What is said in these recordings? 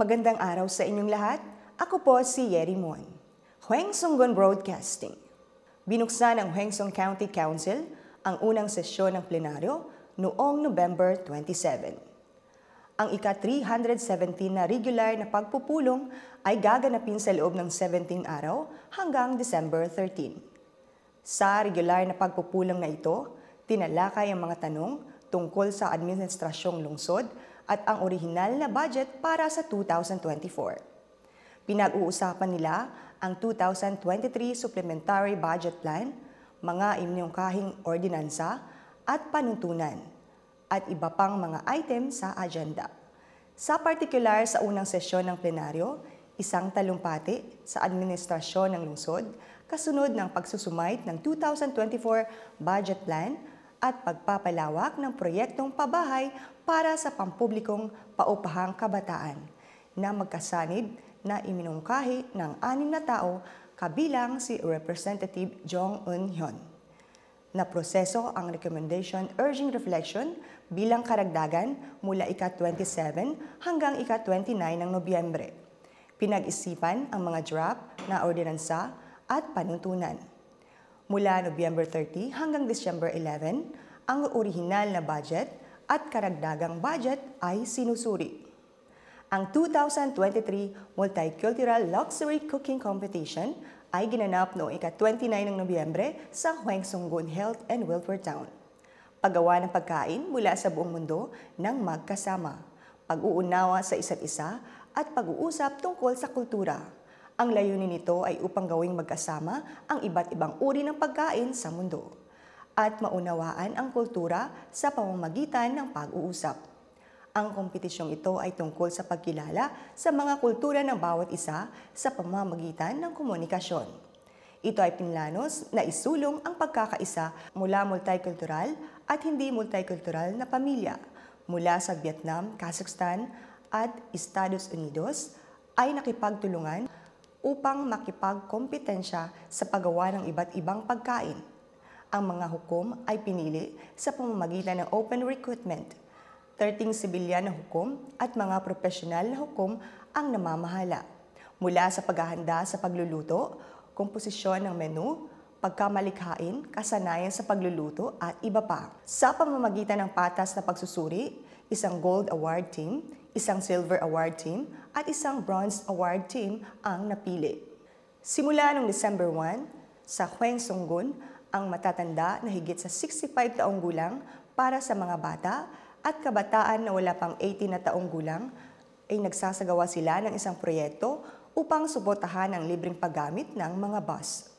Magandang araw sa inyong lahat. Ako po si Yeri Mon, Huengsunggon Broadcasting. Binuksan ng Huengsong County Council ang unang sesyon ng plenaryo noong November 27. Ang ika-317 na regular na pagpupulong ay gaganapin sa loob ng 17 araw hanggang December 13. Sa regular na pagpupulong na ito, tinalakay ang mga tanong tungkol sa administrasyong lungsod at ang orihinal na budget para sa 2024. Pinag-uusapan nila ang 2023 Supplementary Budget Plan, mga inyongkahing ordinansa at panuntunan, at iba pang mga item sa agenda. Sa partikular sa unang sesyon ng plenaryo, isang talumpati sa administrasyon ng lungsod kasunod ng pagsusumite ng 2024 budget plan at pagpapalawak ng proyektong pabahay para sa pampublikong paupahang kabataan na magkasanib na iminungkahi ng anim na tao kabilang si Representative Jong eun Hyun. Na proseso ang recommendation urging reflection bilang karagdagan mula ika-27 hanggang ika-29 ng Nobyembre. Pinag-isipan ang mga draft na ordinansa at panuntunan. Mula November 30 hanggang December 11, ang orihinal na budget at karagdagang budget ay sinusuri. Ang 2023 Multicultural Luxury Cooking Competition ay ginanap noong ika-29 ng Nobyembre sa Huang Sunggun Health and Welfare Town. Paggawa ng pagkain mula sa buong mundo ng magkasama, pag-uunawa sa isa't isa at pag-uusap tungkol sa kultura. Ang layunin nito ay upang gawing magkasama ang iba't ibang uri ng pagkain sa mundo at maunawaan ang kultura sa pamamagitan ng pag-uusap. Ang kompetisyong ito ay tungkol sa pagkilala sa mga kultura ng bawat isa sa pamamagitan ng komunikasyon. Ito ay pinlanos na isulong ang pagkakaisa mula multicultural at hindi multicultural na pamilya mula sa Vietnam, Kazakhstan at Estados Unidos ay nakipagtulungan upang makipagkompetensya sa paggawa ng iba't ibang pagkain. Ang mga hukom ay pinili sa pamamagitan ng open recruitment. 13 sibilyan na hukom at mga profesional na hukom ang namamahala. Mula sa paghahanda sa pagluluto, komposisyon ng menu, pagkamalikhain, kasanayan sa pagluluto at iba pa. Sa pamamagitan ng patas na pagsusuri, isang Gold Award team, isang Silver Award team at isang Bronze Award team ang napili. Simula noong December 1, sa Hueng Sunggun, ang matatanda na higit sa 65 taong gulang para sa mga bata at kabataan na wala pang 18 na taong gulang ay nagsasagawa sila ng isang proyekto upang suportahan ang libreng paggamit ng mga bus.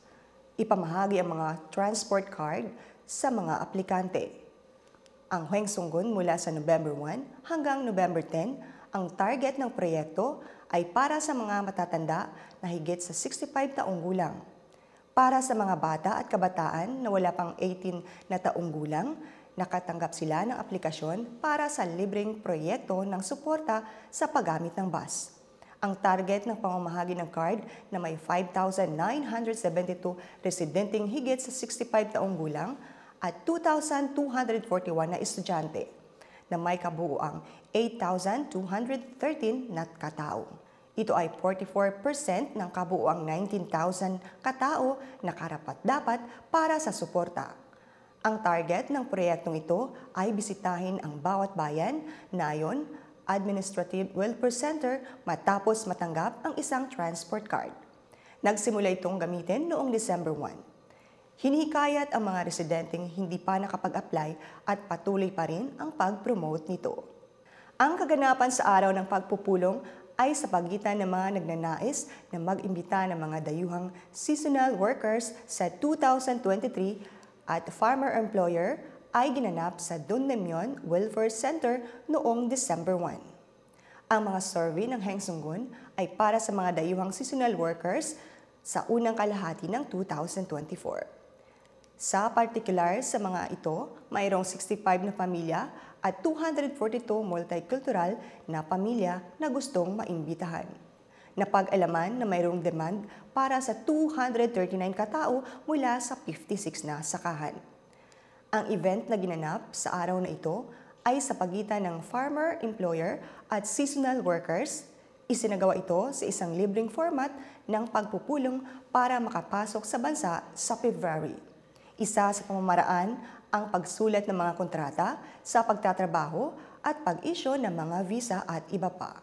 Ipamahagi ang mga transport card sa mga aplikante. Ang Hueng Sunggun mula sa November 1 hanggang November 10, ang target ng proyekto ay para sa mga matatanda na higit sa 65 taong gulang. Para sa mga bata at kabataan na wala pang 18 na taong gulang, nakatanggap sila ng aplikasyon para sa libreng proyekto ng suporta sa paggamit ng bus. Ang target ng pamamahagi ng card na may 5,972 residenteng higit sa 65 taong gulang at 2,241 na estudyante na may kabuuang 8,213 na katao. Ito ay 44% ng kabuuang 19,000 katao na karapat-dapat para sa suporta. Ang target ng proyektong ito ay bisitahin ang bawat bayan, nayon, Administrative Welfare Center matapos matanggap ang isang transport card. Nagsimula itong gamitin noong December 1. Hinihikayat ang mga residenteng hindi pa nakapag-apply at patuloy pa rin ang pag-promote nito. Ang kaganapan sa araw ng pagpupulong ay sa pagitan ng mga nagnanais na mag-imbita ng mga dayuhang seasonal workers sa 2023 at farmer employer ay ginanap sa Don Demion Welfare Center noong December 1. Ang mga survey ng Heng Sunggun ay para sa mga dayuhang seasonal workers sa unang kalahati ng 2024. Sa particular sa mga ito, mayroong 65 na pamilya at 242 multicultural na pamilya na gustong maimbitahan. Napag-alaman na mayroong demand para sa 239 katao mula sa 56 na sakahan. Ang event na ginanap sa araw na ito ay sa pagitan ng farmer, employer at seasonal workers Isinagawa ito sa isang libreng format ng pagpupulong para makapasok sa bansa sa February. Isa sa pamamaraan ang pagsulat ng mga kontrata sa pagtatrabaho at pag-issue ng mga visa at iba pa.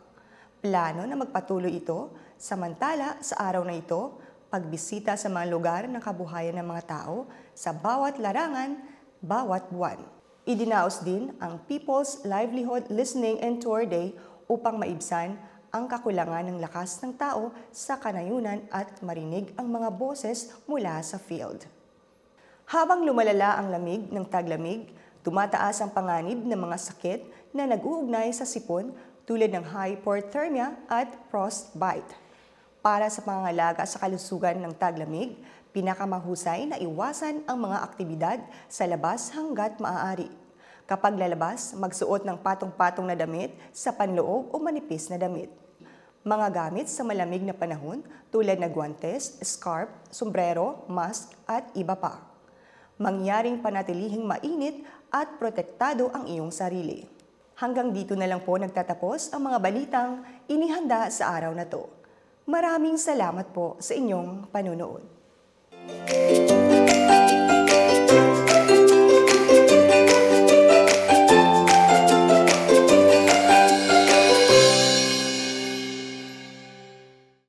Plano na magpatuloy ito, samantala sa araw na ito, pagbisita sa mga lugar ng kabuhayan ng mga tao sa bawat larangan, bawat buwan. Idinaos din ang People's Livelihood Listening and Tour Day upang maibsan ang kakulangan ng lakas ng tao sa kanayunan at marinig ang mga boses mula sa field. Habang lumalala ang lamig ng taglamig, tumataas ang panganib ng mga sakit na nag-uugnay sa sipon tulad ng hypothermia at frostbite. Para sa pangangalaga sa kalusugan ng taglamig, pinakamahusay na iwasan ang mga aktibidad sa labas hanggat maaari. Kapag lalabas, magsuot ng patong-patong na damit sa panloob o manipis na damit. Mga gamit sa malamig na panahon tulad ng guantes, scarf, sombrero, mask at iba pa mangyaring panatilihing mainit at protektado ang iyong sarili. Hanggang dito na lang po nagtatapos ang mga balitang inihanda sa araw na to. Maraming salamat po sa inyong panonood.